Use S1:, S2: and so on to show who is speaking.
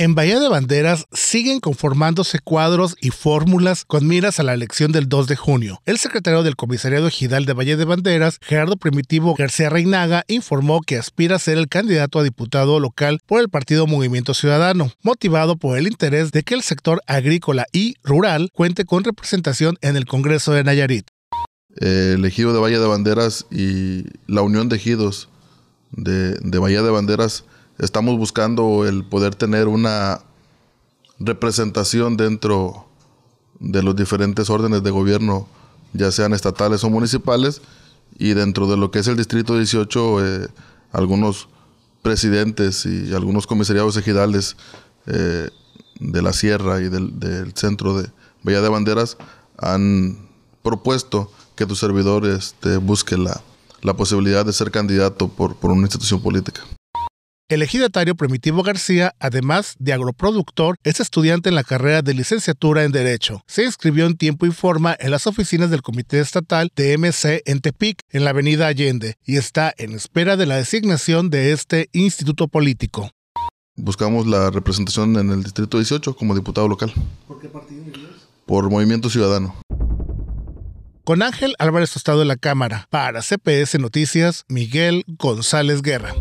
S1: En Bahía de Banderas siguen conformándose cuadros y fórmulas con miras a la elección del 2 de junio. El secretario del Comisariado Ejidal de Valle de Banderas, Gerardo Primitivo García Reinaga, informó que aspira a ser el candidato a diputado local por el partido Movimiento Ciudadano, motivado por el interés de que el sector agrícola y rural cuente con representación en el Congreso de Nayarit.
S2: El ejido de Valle de Banderas y la Unión de Ejidos de, de Bahía de Banderas estamos buscando el poder tener una representación dentro de los diferentes órdenes de gobierno, ya sean estatales o municipales, y dentro de lo que es el Distrito 18, eh, algunos presidentes y algunos comisariados ejidales eh, de la Sierra y del, centro de Bahía de Banderas han propuesto que tus servidores este, busquen busque la, la posibilidad de ser candidato por, por una institución política.
S1: El ejidatario Primitivo García, además de agroproductor, es estudiante en la carrera de licenciatura en Derecho. Se inscribió en tiempo y forma en las oficinas del Comité Estatal de MC en Tepic, en la Avenida Allende, y está en espera de la designación de este instituto político.
S2: Buscamos la representación en el Distrito 18 como diputado local. ¿Por qué partido? Por Movimiento Ciudadano.
S1: Con Ángel Álvarez Tostado en la Cámara, para CPS Noticias, Miguel González Guerra.